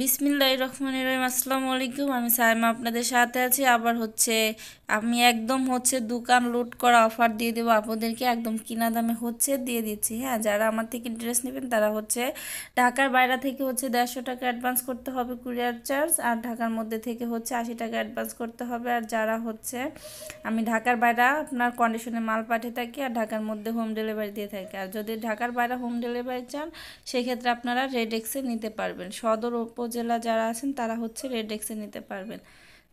বিসমিল্লা রহমান রহিম আসসালামু আলাইকুম আমি সাইমা আপনাদের সাথে আছি আবার হচ্ছে আমি একদম হচ্ছে দোকান লুট করা অফার দিয়ে দেবো আপনাদেরকে একদম কিনা দামে হচ্ছে দিয়ে দিচ্ছি হ্যাঁ যারা আমার থেকে ড্রেস নেবেন তারা হচ্ছে ঢাকার বাইরে থেকে হচ্ছে দেড়শো টাকা অ্যাডভান্স করতে হবে কুরিয়ার চার্জ আর ঢাকার মধ্যে থেকে হচ্ছে আশি টাকা অ্যাডভান্স করতে হবে আর যারা হচ্ছে আমি ঢাকার বাইরে আপনার কন্ডিশনে মাল পাঠিয়ে থাকি আর ঢাকার মধ্যে হোম ডেলিভারি দিয়ে থাকি আর যদি ঢাকার বাইরে হোম ডেলিভারি চান সেক্ষেত্রে আপনারা রেড এক্সে নিতে পারবেন সদর উপজেলা যারা আছেন তারা হচ্ছে রেড এক্সে নিতে পারবেন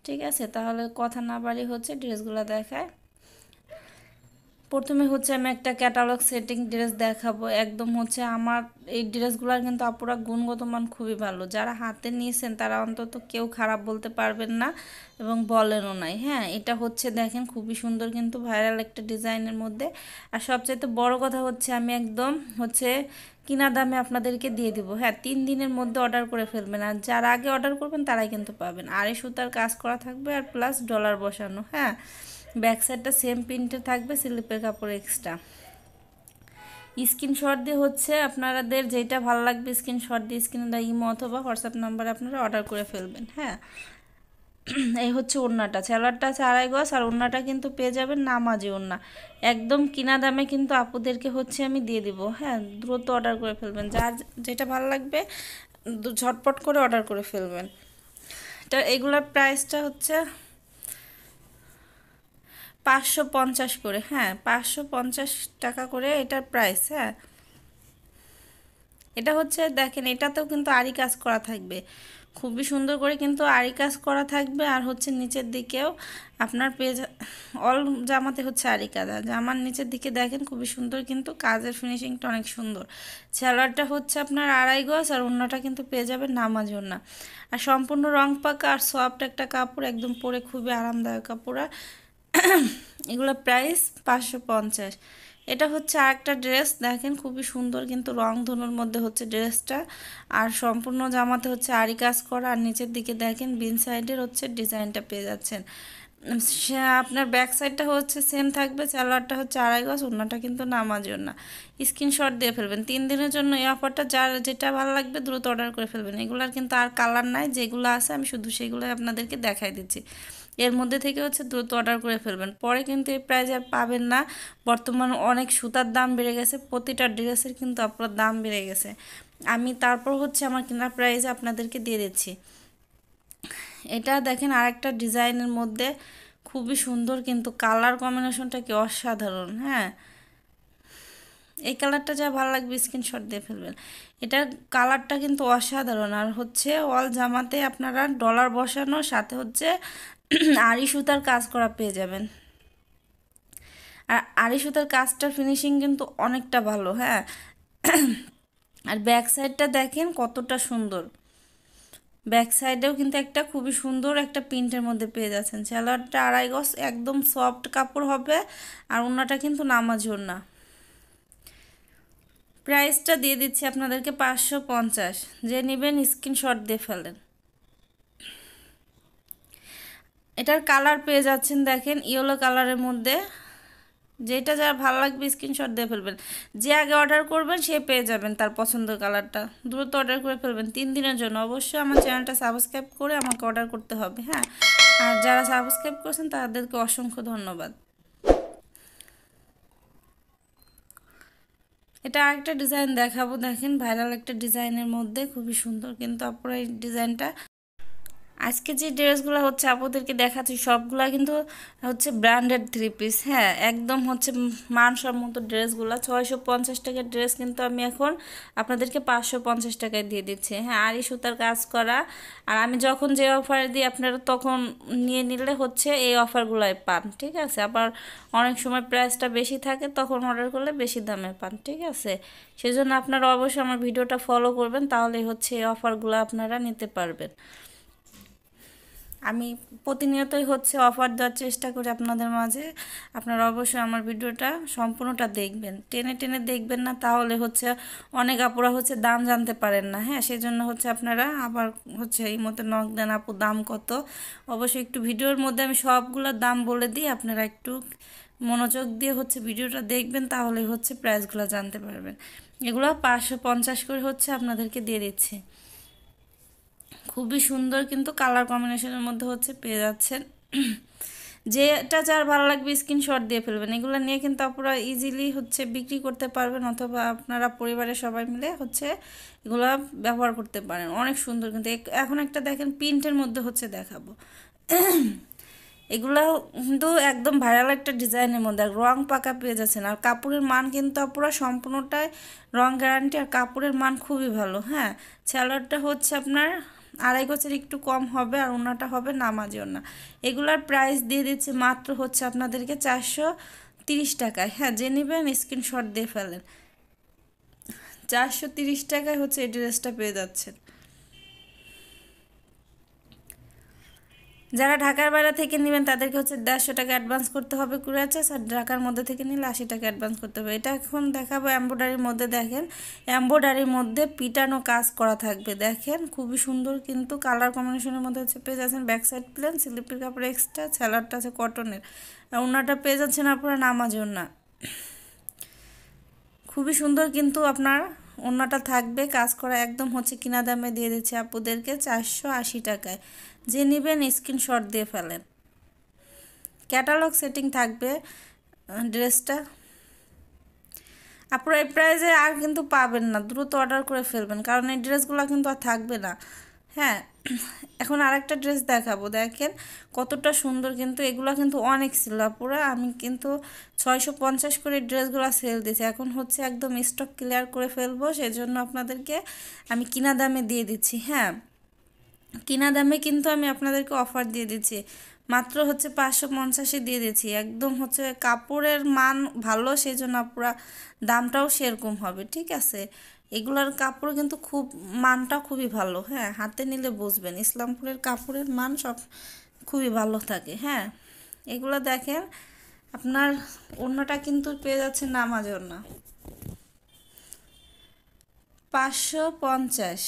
ঠিক আছে তাহলে কথা না বাড়ি হচ্ছে ড্রেসগুলো দেখায় প্রথমে হচ্ছে আমি একটা ক্যাটালগ সেটিং ড্রেস দেখাবো একদম হচ্ছে আমার এই ড্রেসগুলোর কিন্তু আপুরা গুণগত মান খুবই ভালো যারা হাতে নিয়েছেন তারা অন্তত কেউ খারাপ বলতে পারবেন না এবং বলেনও নাই হ্যাঁ এটা হচ্ছে দেখেন খুবই সুন্দর কিন্তু ভাইরাল একটা ডিজাইনের মধ্যে আর সবচাইতে বড় কথা হচ্ছে আমি একদম হচ্ছে কিনা দামে আপনাদেরকে দিয়ে দিব হ্যাঁ তিন দিনের মধ্যে অর্ডার করে ফেলবেন আর যারা আগে অর্ডার করবেন তারাই কিন্তু পাবেন আর সুতার কাজ করা থাকবে আর প্লাস ডলার বসানো হ্যাঁ ব্যাক সাইডটা সেম প্রিন্টে থাকবে স্লিপের কাপড় এক্সট্রা স্ক্রিনশট দিয়ে হচ্ছে আপনাদের যেটা ভালো লাগবে স্ক্রিনশট দিয়ে স্ক্রিনে দেওয়া ইমো অথবা হোয়াটসঅ্যাপ নাম্বারে আপনারা অর্ডার করে ফেলবেন হ্যাঁ এই হচ্ছে ওড়নাটা স্যালাডটা আছে আড়াই গজ আর ওড়নাটা কিন্তু পেয়ে যাবেন নামাজি ওড়না একদম কিনা দামে কিন্তু আপুদেরকে হচ্ছে আমি দিয়ে দিব হ্যাঁ দ্রুত অর্ডার করে ফেলবেন যার যেটা ভালো লাগবে ঝটপট করে অর্ডার করে ফেলবেন তো এগুলোর প্রাইসটা হচ্ছে পাঁচশো পঞ্চাশ করে হ্যাঁ পাঁচশো পঞ্চাশ টাকা করে এটার প্রাইস হ্যাঁ এটা হচ্ছে দেখেন এটাতেও কিন্তু আরি কাজ করা থাকবে খুবই সুন্দর করে কিন্তু আরি কাজ করা থাকবে আর হচ্ছে নিচের দিকেও আপনার পেজ অল জামাতে হচ্ছে আরি কাজ আর জামার নিচের দিকে দেখেন খুবই সুন্দর কিন্তু কাজের ফিনিশিংটা অনেক সুন্দর স্যালোয়ারটা হচ্ছে আপনার আড়াই গজ আর অন্যটা কিন্তু পেয়ে যাবেন নামাজ না আর সম্পূর্ণ রং পাকা আর সফট একটা কাপড় একদম পরে খুবই আরামদায়ক কাপড় আর এগুলো প্রাইস পাঁচশো পঞ্চাশ এটা হচ্ছে আরেকটা ড্রেস দেখেন খুবই সুন্দর কিন্তু রং ধনুর মধ্যে হচ্ছে ড্রেসটা আর সম্পূর্ণ জামাতে হচ্ছে আরি কাজ করা আর নিচের দিকে দেখেন বিন সাইডের হচ্ছে ডিজাইনটা পেয়ে যাচ্ছেন সে আপনার ব্যাক সাইডটা হচ্ছে সেম থাকবে স্যালোয়ারটা হচ্ছে আড়াই গজ অন্যটা কিন্তু নামাজের না স্ক্রিনশট দিয়ে ফেলবেন তিন দিনের জন্য এই অফারটা যার যেটা ভালো লাগবে দ্রুত অর্ডার করে ফেলবেন এগুলার কিন্তু আর কালার নাই যেগুলো আছে আমি শুধু সেগুলোই আপনাদেরকে দেখাই দিচ্ছি এর মধ্যে থেকে হচ্ছে দ্রুত অর্ডার করে ফেলবেন পরে কিন্তু এই প্রাইজ আর পাবেন না বর্তমান অনেক সুতার দাম বেড়ে গেছে প্রতিটা ড্রেসের কিন্তু আপনার দাম বেড়ে গেছে আমি তারপর হচ্ছে আমার কেনার প্রাইজ আপনাদেরকে দিয়ে দিচ্ছি এটা দেখেন আরেকটা ডিজাইনের মধ্যে খুবই সুন্দর কিন্তু কালার কম্বিনেশনটা কি অসাধারণ হ্যাঁ এই কালারটা যা ভালো লাগবে স্ক্রিনশট দিয়ে ফেলবেন এটার কালারটা কিন্তু অসাধারণ আর হচ্ছে অল জামাতে আপনারা ডলার বসানো সাথে হচ্ছে আড়ি সুতার কাজ করা পেয়ে যাবেন আর আড়ি সুতার কাজটার ফিনিশিং কিন্তু অনেকটা ভালো হ্যাঁ আর ব্যাক সাইডটা দেখেন কতটা সুন্দর ব্যাক সাইডেও কিন্তু একটা খুবই সুন্দর একটা প্রিন্টের মধ্যে পেয়ে যাচ্ছেন সালোয়ারটা আড়াই গজ একদম সফট কাপড় হবে আর ওনাটা কিন্তু নামাজোর না প্রাইসটা দিয়ে দিচ্ছি আপনাদেরকে পাঁচশো পঞ্চাশ যে নেবেন স্ক্রিনশট দিয়ে ফেলেন এটার কালার পেয়ে যাচ্ছেন দেখেন ইয়েলো কালারের মধ্যে যেটা যারা ভালো লাগবে স্ক্রিনশট দিয়ে ফেলবেন যে আগে অর্ডার করবেন সে পেয়ে যাবেন তার পছন্দের কালারটা দ্রুত অর্ডার করে ফেলবেন তিন দিনের জন্য অবশ্যই আমার চ্যানেলটা সাবস্ক্রাইব করে আমাকে অর্ডার করতে হবে হ্যাঁ আর যারা সাবস্ক্রাইব করছেন তাদেরকে অসংখ্য ধন্যবাদ এটা একটা ডিজাইন দেখাবো দেখেন ভাইরাল একটা ডিজাইনের মধ্যে খুবই সুন্দর কিন্তু আপনার এই ডিজাইনটা আজকে যে ড্রেসগুলো হচ্ছে আপুদেরকে দেখাচ্ছি সবগুলা কিন্তু হচ্ছে ব্র্যান্ডেড থ্রি পিস হ্যাঁ একদম হচ্ছে মতো ড্রেসগুলো ছয়শো পঞ্চাশ টাকার ড্রেস কিন্তু আমি এখন আপনাদেরকে পাঁচশো পঞ্চাশ টাকায় দিয়ে দিচ্ছি হ্যাঁ আর এই সুতার কাজ করা আর আমি যখন যে অফারে দিই আপনারা তখন নিয়ে নিলে হচ্ছে এই অফারগুলোয় পান ঠিক আছে আবার অনেক সময় প্রাইসটা বেশি থাকে তখন অর্ডার করলে বেশি দামে পান ঠিক আছে সেজন্য আপনারা অবশ্যই আমার ভিডিওটা ফলো করবেন তাহলে হচ্ছে এই অফারগুলো আপনারা নিতে পারবেন আমি প্রতিনিয়তই হচ্ছে অফার দেওয়ার চেষ্টা করি আপনাদের মাঝে আপনারা অবশ্যই আমার ভিডিওটা সম্পূর্ণটা দেখবেন টেনে টেনে দেখবেন না তাহলে হচ্ছে অনেক আপুরা হচ্ছে দাম জানতে পারেন না হ্যাঁ সেই জন্য হচ্ছে আপনারা আবার হচ্ছে এই মতো নখ দেন আপু দাম কত অবশ্যই একটু ভিডিওর মধ্যে আমি সবগুলো দাম বলে দিই আপনারা একটু মনোযোগ দিয়ে হচ্ছে ভিডিওটা দেখবেন তাহলে হচ্ছে প্রাইসগুলো জানতে পারবেন এগুলো পাঁচশো পঞ্চাশ করে হচ্ছে আপনাদেরকে দিয়ে দিচ্ছি খুবই সুন্দর কিন্তু কালার কম্বিনেশনের মধ্যে হচ্ছে পেয়ে যাচ্ছেন যেটা যার ভালো লাগবে স্ক্রিনশট দিয়ে ফেলবেন এগুলো নিয়ে কিন্তু আপনারা ইজিলি হচ্ছে বিক্রি করতে পারবেন অথবা আপনারা পরিবারের সবাই মিলে হচ্ছে এগুলো ব্যবহার করতে পারেন অনেক সুন্দর কিন্তু এখন একটা দেখেন প্রিন্টের মধ্যে হচ্ছে দেখাবো এগুলো কিন্তু একদম ভাইরাল একটা ডিজাইনের মধ্যে রং পাকা পেয়ে যাচ্ছেন আর কাপড়ের মান কিন্তু পুরো সম্পূর্ণটাই রং গ্যারান্টি আর কাপড়ের মান খুবই ভালো হ্যাঁ স্যালোয়ারটা হচ্ছে আপনার আড়াই গোছের একটু কম হবে আর ওনাটা হবে নামাজি ওনা এগুলার প্রাইস দিয়ে দিচ্ছে মাত্র হচ্ছে আপনাদেরকে চারশো তিরিশ টাকায় হ্যাঁ যে নেবেন স্ক্রিনশট দিয়ে ফেলেন চারশো তিরিশ টাকায় হচ্ছে এই ড্রেসটা পেয়ে যাচ্ছেন যারা ঢাকার বাইরে থেকে নেবেন তাদেরকে হচ্ছে দেড়শো টাকা অ্যাডভান্স করতে হবে কুড়িয়া আর ঢাকার মধ্যে থেকে নিলে আশি টাকা অ্যাডভান্স করতে হবে এটা এখন দেখাবো অ্যাম্বোডারির মধ্যে দেখেন অ্যাম্বোডারির মধ্যে পিটানো কাজ করা থাকবে দেখেন খুবই সুন্দর কিন্তু কালার কম্বিনেশনের মধ্যে হচ্ছে পেয়ে যাচ্ছেন ব্যাক সাইড প্লেন স্লিপের কাপড় এক্সট্রা স্যালাডটা আছে কটনের ওনাটা পেয়ে যাচ্ছেন আপনারা নামাজ না খুবই সুন্দর কিন্তু আপনার অন্যটা থাকবে কাজ করা একদম হচ্ছে কিনা দামে দিয়ে দিচ্ছে আপুদেরকে চারশো আশি টাকায় যে নেবেন স্ক্রিনশট দিয়ে ফেলেন ক্যাটালগ সেটিং থাকবে ড্রেসটা আপনারা এই প্রাইজে আর কিন্তু পাবেন না দ্রুত অর্ডার করে ফেলবেন কারণ এই ড্রেসগুলো কিন্তু আর থাকবে না হ্যাঁ এখন আরেকটা ড্রেস দেখাবো দেখেন কতটা সুন্দর কিন্তু এগুলো কিন্তু অনেক ছিল পুরো আমি কিন্তু ছয়শো পঞ্চাশ করে ড্রেসগুলো সেল দিয়েছি এখন হচ্ছে একদম স্টক ক্লিয়ার করে ফেলবো সেজন্য আপনাদেরকে আমি কিনা দামে দিয়ে দিচ্ছি হ্যাঁ কিনা দামে কিন্তু আমি আপনাদেরকে অফার দিয়ে দিচ্ছি মাত্র হচ্ছে পাঁচশো পঞ্চাশে দিয়ে দিচ্ছি একদম হচ্ছে কাপড়ের মান ভালো সেই জন্য আপনারা দামটাও সেরকম হবে ঠিক আছে এগুলার কাপড় কিন্তু খুব মানটা খুবই ভালো হ্যাঁ হাতে নিলে বুঝবেন ইসলামপুরের কাপড়ের মান সব খুবই ভালো থাকে হ্যাঁ এগুলো দেখেন আপনার অন্যটা কিন্তু পেয়ে যাচ্ছে নামাজ জন্য পাঁচশো পঞ্চাশ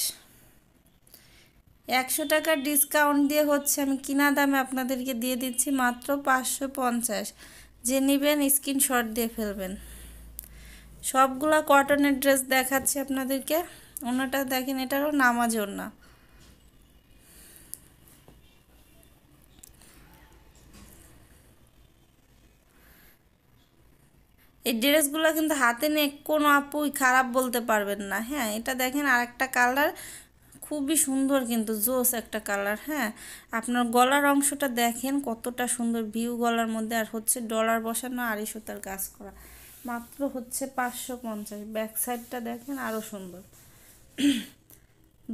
একশো টাকার ডিসকাউন্ট দিয়ে হচ্ছে আমি কিনা দামে আপনাদেরকে দিয়ে দিচ্ছি মাত্র পাঁচশো পঞ্চাশ যে নেবেন স্ক্রিনশট দিয়ে ফেলবেন সবগুলা কটনের ড্রেস দেখাচ্ছি আপনাদেরকে ওনাটা দেখেন এটারও নামাজ না এই ড্রেসগুলো কিন্তু হাতে নিয়ে কোনো আপুই খারাপ বলতে পারবেন না হ্যাঁ এটা দেখেন আর একটা কালার খুবই সুন্দর কিন্তু জোস একটা কালার হ্যাঁ আপনার গলার অংশটা দেখেন কতটা সুন্দর ভিউ গলার মধ্যে আর হচ্ছে ডলার বসানো আড়ি সুতার কাজ করা মাত্র হচ্ছে পাঁচশো পঞ্চাশ ব্যাক সাইডটা দেখেন আরও সুন্দর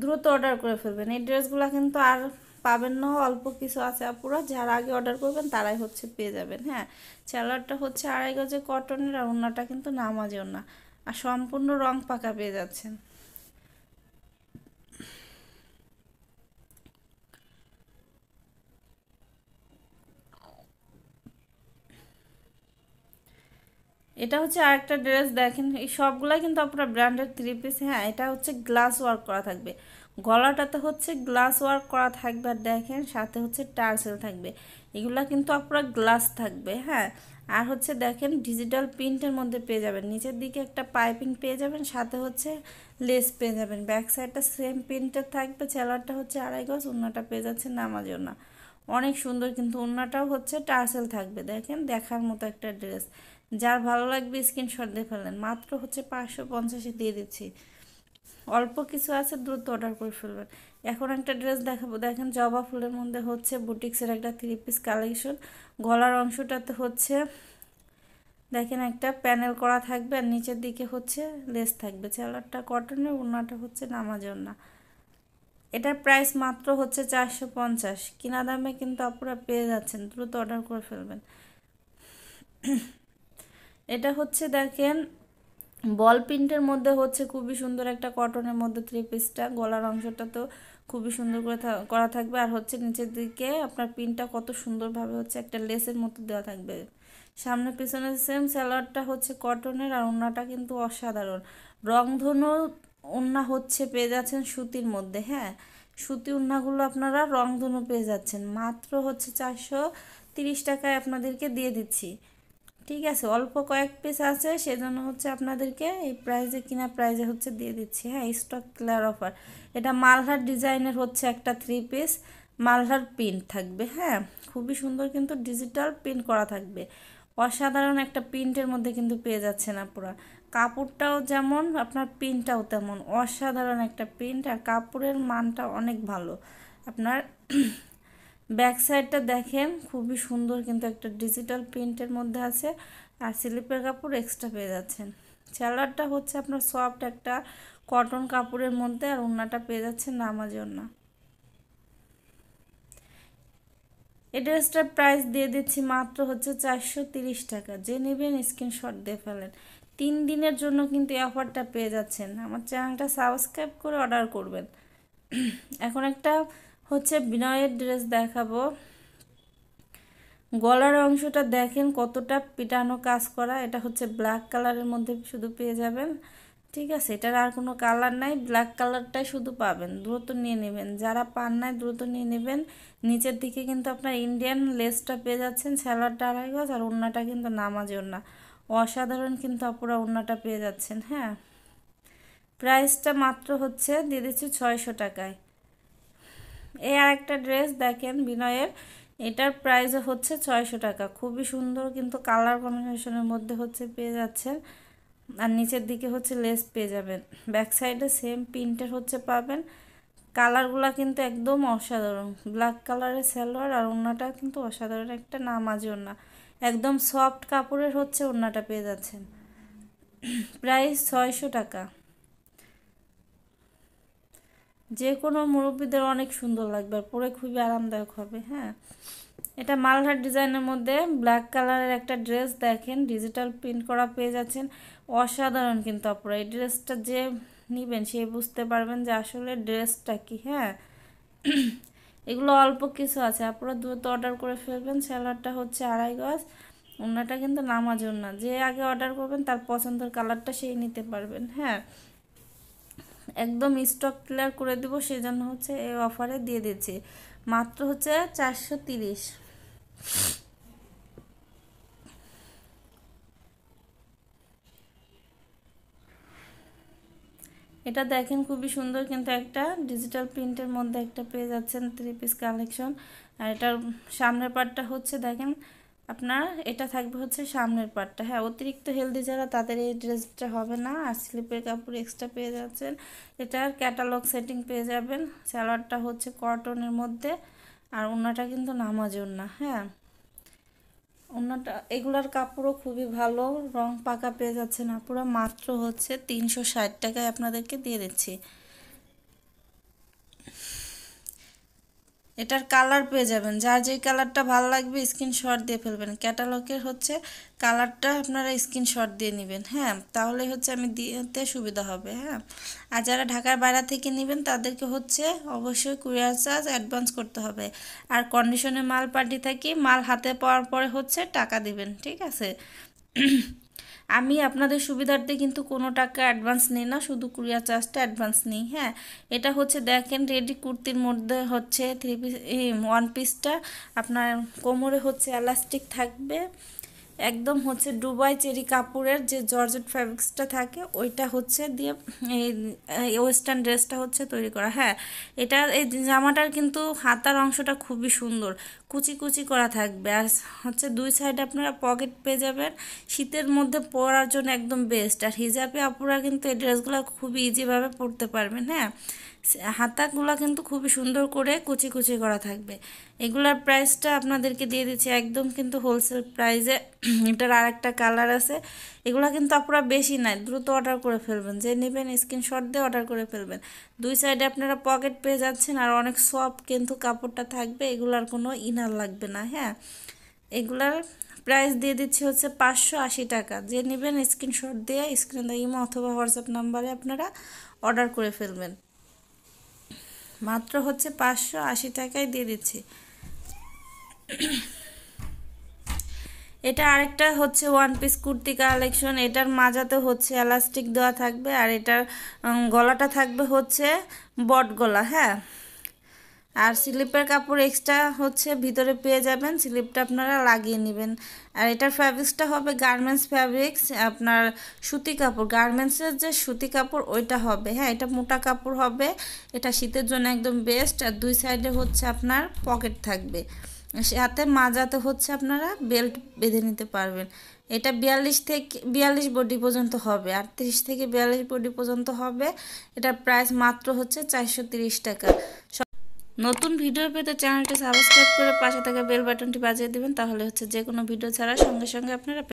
দ্রুত অর্ডার করে ফেলবেন এই ড্রেসগুলো কিন্তু আর পাবেন না অল্প কিছু আছে আপুরা যারা আগে অর্ডার করবেন তারাই হচ্ছে পেয়ে যাবেন হ্যাঁ চালারটা হচ্ছে আড়াই গজে কটনের আর ওনাটা কিন্তু নামাজের না আর সম্পূর্ণ রং পাকা পেয়ে যাচ্ছেন এটা হচ্ছে আরেকটা ড্রেস দেখেন এই সবগুলাই কিন্তু আপনার ব্র্যান্ডের থ্রি পিস হ্যাঁ এটা হচ্ছে গ্লাস ওয়ার্ক করা থাকবে গলাটাতে হচ্ছে গ্লাস ওয়ার্ক করা থাকবে আর দেখেন সাথে হচ্ছে টার্সেল থাকবে এগুলা কিন্তু আপনার গ্লাস থাকবে হ্যাঁ আর হচ্ছে দেখেন ডিজিটাল প্রিন্টের মধ্যে পেয়ে যাবেন নিচের দিকে একটা পাইপিং পেয়ে যাবেন সাথে হচ্ছে লেস পেয়ে যাবেন ব্যাক সাইডটা সেম প্রিন্টের থাকবে চেলারটা হচ্ছে আড়াই গজ অন্যটা পেয়ে যাচ্ছে নামাজ না অনেক সুন্দর কিন্তু অন্যটাও হচ্ছে টার্সেল থাকবে দেখেন দেখার মতো একটা ড্রেস যার ভালো লাগবে স্ক্রিনশট দিয়ে ফেলেন মাত্র হচ্ছে পাঁচশো পঞ্চাশে দিয়ে দিচ্ছি অল্প কিছু আছে দ্রুত অর্ডার করে ফেলবেন এখন একটা ড্রেস দেখাবো দেখেন জবা ফুলের মধ্যে হচ্ছে বুটিক্সের একটা থ্রি পিস কালেকশন গলার অংশটাতে হচ্ছে দেখেন একটা প্যানেল করা থাকবে আর নিচের দিকে হচ্ছে লেস থাকবে চালারটা কটনের ওনাটা হচ্ছে নামাজর না এটার প্রাইস মাত্র হচ্ছে চারশো পঞ্চাশ কিনা দামে কিন্তু আপনারা পেয়ে যাচ্ছেন দ্রুত অর্ডার করে ফেলবেন এটা হচ্ছে দেখেন বল প্রিন্টের মধ্যে হচ্ছে খুবই সুন্দর একটা কটনের মধ্যে থ্রি পিসটা গলার অংশটা তো খুবই সুন্দর করে করা থাকবে আর হচ্ছে নিচের দিকে আপনার প্রিন্টটা কত সুন্দরভাবে হচ্ছে একটা লেসের মতো দেওয়া থাকবে সামনে পিছনে সেম স্যালোয়ারটা হচ্ছে কটনের আর ওনাটা কিন্তু অসাধারণ রংধনু ওনা হচ্ছে পেয়ে যাচ্ছেন সুতির মধ্যে হ্যাঁ সুতি ওনাগুলো আপনারা রংধনু পেয়ে যাচ্ছেন মাত্র হচ্ছে চারশো তিরিশ টাকায় আপনাদেরকে দিয়ে দিচ্ছি ঠিক আছে অল্প কয়েক পিস আছে সেজন্য হচ্ছে আপনাদেরকে এই প্রাইজে কিনা প্রাইজে হচ্ছে দিয়ে দিচ্ছি হ্যাঁ স্টক ক্লিয়ার অফার এটা মালহার ডিজাইনের হচ্ছে একটা থ্রি পিস মালহার প্রিন্ট থাকবে হ্যাঁ খুবই সুন্দর কিন্তু ডিজিটাল প্রিন্ট করা থাকবে অসাধারণ একটা প্রিন্টের মধ্যে কিন্তু পেয়ে যাচ্ছে না পুরা কাপড়টাও যেমন আপনার প্রিন্টটাও তেমন অসাধারণ একটা প্রিন্ট আর কাপড়ের মানটা অনেক ভালো আপনার ব্যাক সাইডটা দেখেন খুবই সুন্দর কিন্তু একটা ডিজিটাল প্রিন্টের মধ্যে আছে আর স্লিপের কাপড় এক্সট্রা পেয়ে যাচ্ছেন স্যালাডটা হচ্ছে আপনার সফট একটা কটন কাপড়ের মধ্যে আর ওনাটা পেয়ে যাচ্ছেন নামাজের না এই ড্রেসটার প্রাইস দিয়ে দিচ্ছি মাত্র হচ্ছে চারশো টাকা যে নেবেন স্ক্রিনশট দিয়ে ফেলেন তিন দিনের জন্য কিন্তু এই অফারটা পেয়ে যাচ্ছেন আমার চ্যানেলটা সাবস্ক্রাইব করে অর্ডার করবেন এখন একটা হচ্ছে বিনয়ের ড্রেস দেখাবো গলার অংশটা দেখেন কতটা পিটানো কাজ করা এটা হচ্ছে ব্ল্যাক কালারের মধ্যে শুধু পেয়ে যাবেন ঠিক আছে এটার আর কোনো কালার নাই ব্ল্যাক কালারটাই শুধু পাবেন দ্রুত নিয়ে নেবেন যারা পান নাই দ্রুত নিয়ে নেবেন নিচের দিকে কিন্তু আপনার ইন্ডিয়ান লেসটা পেয়ে যাচ্ছেন স্যালাডটা আড়াই গজ আর ওড়নাটা কিন্তু নামাজ ওড়না অসাধারণ কিন্তু আপুরা ওনাটা পেয়ে যাচ্ছেন হ্যাঁ প্রাইসটা মাত্র হচ্ছে দিয়ে দিচ্ছি ছয়শো টাকায় এই আর একটা ড্রেস দেখেন বিনয়ের এটার প্রাইস হচ্ছে ছয়শো টাকা খুবই সুন্দর কিন্তু কালার কম্বিনেশনের মধ্যে হচ্ছে পেয়ে যাচ্ছেন আর নিচের দিকে হচ্ছে লেস পেয়ে যাবেন ব্যাক সাইডে সেম প্রিন্টের হচ্ছে পাবেন কালারগুলো কিন্তু একদম অসাধারণ ব্ল্যাক কালারের সালোয়ার আর ওনাটা কিন্তু অসাধারণ একটা নামাজি ওনা একদম সফট কাপড়ের হচ্ছে ওনাটা পেয়ে যাচ্ছেন প্রাইস ছয়শো টাকা যে কোনো মুরব্বীদের অনেক সুন্দর লাগবে আর পরে খুবই আরামদায়ক হবে হ্যাঁ এটা মালহার ডিজাইনের মধ্যে ব্ল্যাক কালারের একটা ড্রেস দেখেন ডিজিটাল প্রিন্ট করা পেয়ে যাচ্ছেন অসাধারণ কিন্তু আপনারা এই ড্রেসটা যে নেবেন সে বুঝতে পারবেন যে আসলে ড্রেসটা কি হ্যাঁ এগুলো অল্প কিছু আছে আপনারা দ্রুত অর্ডার করে ফেলবেন স্যালাডটা হচ্ছে আড়াই গজ ওনাটা কিন্তু নামাজ না যে আগে অর্ডার করবেন তার পছন্দের কালারটা সেই নিতে পারবেন হ্যাঁ একদম স্টক ক্লিয়ার করে দেবো সেজন্য হচ্ছে এই অফারে দিয়ে দিচ্ছি মাত্র হচ্ছে চারশো তিরিশ এটা দেখেন খুবই সুন্দর কিন্তু একটা ডিজিটাল প্রিন্টের মধ্যে একটা পেয়ে যাচ্ছেন থ্রি পিস কালেকশন আর এটার সামনের পার্টটা হচ্ছে দেখেন আপনার এটা থাকবে হচ্ছে সামনের পার্টটা হ্যাঁ অতিরিক্ত হেলদি যারা তাদের এই ড্রেসটা হবে না আর স্লিপের কাপড় এক্সট্রা পেয়ে যাচ্ছেন এটার ক্যাটালগ সেটিং পেয়ে যাবেন স্যালোয়ারটা হচ্ছে কটনের মধ্যে আর ওনাটা কিন্তু নামাজ না হ্যাঁ ওনাটা এগুলার কাপড়ও খুবই ভালো রং পাকা পেয়ে যাচ্ছেন আপুরা মাত্র হচ্ছে তিনশো ষাট টাকায় আপনাদেরকে দিয়ে দিচ্ছি এটার কালার পেয়ে যাবেন যার যেই কালারটা ভালো লাগবে স্ক্রিনশট দিয়ে ফেলবেন ক্যাটালগের হচ্ছে কালারটা আপনারা স্ক্রিনশট দিয়ে নেবেন হ্যাঁ তাহলে হচ্ছে আমি দিতে সুবিধা হবে হ্যাঁ আর যারা ঢাকার বাইরে থেকে নেবেন তাদেরকে হচ্ছে অবশ্যই কুরিয়ার চার্জ অ্যাডভান্স করতে হবে আর কন্ডিশনে মাল পাঠিয়ে থাকি মাল হাতে পাওয়ার পরে হচ্ছে টাকা দিবেন ঠিক আছে আমি আপনাদের সুবিধার্থে কিন্তু কোনো টাকা অ্যাডভান্স নিই না শুধু কুরিয়ার চার্জটা অ্যাডভান্স নিই হ্যাঁ এটা হচ্ছে দেখেন রেডি কুর্তির মধ্যে হচ্ছে থ্রি পিস ওয়ান পিসটা আপনার কোমরে হচ্ছে এলাস্টিক থাকবে একদম হচ্ছে ডুবাই চেরি কাপড়ের যে জর্জেট ফ্যাব্রিক্সটা থাকে ওইটা হচ্ছে দিয়ে এই ওয়েস্টার্ন ড্রেসটা হচ্ছে তৈরি করা হ্যাঁ এটা এই জামাটার কিন্তু হাতার অংশটা খুবই সুন্দর কুচি কুচি করা থাকবে আর হচ্ছে দুই সাইড আপনারা পকেট পেয়ে যাবেন শীতের মধ্যে পরার জন্য একদম বেস্ট আর হিজাবে আপুরা কিন্তু এই ড্রেসগুলো খুবই ইজিভাবে পরতে পারবেন হ্যাঁ হাতাগুলো কিন্তু খুবই সুন্দর করে কুচি কুচি করা থাকবে এগুলার প্রাইসটা আপনাদেরকে দিয়ে দিচ্ছি একদম কিন্তু হোলসেল প্রাইসে এটার আর একটা কালার আছে এগুলো কিন্তু আপনারা বেশি নাই দ্রুত অর্ডার করে ফেলবেন যে নেবেন স্ক্রিনশট দিয়ে অর্ডার করে ফেলবেন দুই সাইডে আপনারা পকেট পেয়ে যাচ্ছেন আর অনেক সফট কিন্তু কাপড়টা থাকবে এগুলার কোনো ইনা ইনার লাগবে না হ্যাঁ এগুলার প্রাইস দিয়ে দিচ্ছি হচ্ছে পাঁচশো আশি টাকা যে নেবেন স্ক্রিনশট দিয়ে স্ক্রিন ইমো অথবা হোয়াটসঅ্যাপ নাম্বারে আপনারা অর্ডার করে ফেলবেন মাত্র হচ্ছে পাঁচশো আশি টাকায় দিয়ে দিচ্ছি এটা আরেকটা হচ্ছে ওয়ান পিস কুর্তি কালেকশন এটার মাজাতে হচ্ছে এলাস্টিক দেওয়া থাকবে আর এটার গলাটা থাকবে হচ্ছে বট গলা হ্যাঁ আর স্লিপের কাপড় এক্সট্রা হচ্ছে ভিতরে পেয়ে যাবেন স্লিপটা আপনারা লাগিয়ে নেবেন আর এটার ফ্যাব্রিক্সটা হবে গার্মেন্টস ফ্যাব্রিক্স আপনার সুতি কাপড় গার্মেন্টসের যে সুতি কাপড় ওইটা হবে হ্যাঁ এটা মোটা কাপড় হবে এটা শীতের জন্য একদম বেস্ট আর দুই সাইডে হচ্ছে আপনার পকেট থাকবে সাথে মাজাতে হচ্ছে আপনারা বেল্ট বেঁধে নিতে পারবেন এটা বিয়াল্লিশ থেকে বিয়াল্লিশ বডি পর্যন্ত হবে আটত্রিশ থেকে বিয়াল্লিশ বডি পর্যন্ত হবে এটার প্রাইস মাত্র হচ্ছে চারশো টাকা নতুন ভিডিও পেতে চ্যানেলটি সাবস্ক্রাইব করে পাশে থাকা বেল বাটনটি বাজিয়ে দেবেন তাহলে হচ্ছে যে কোনো ভিডিও ছাড়া সঙ্গে সঙ্গে আপনারা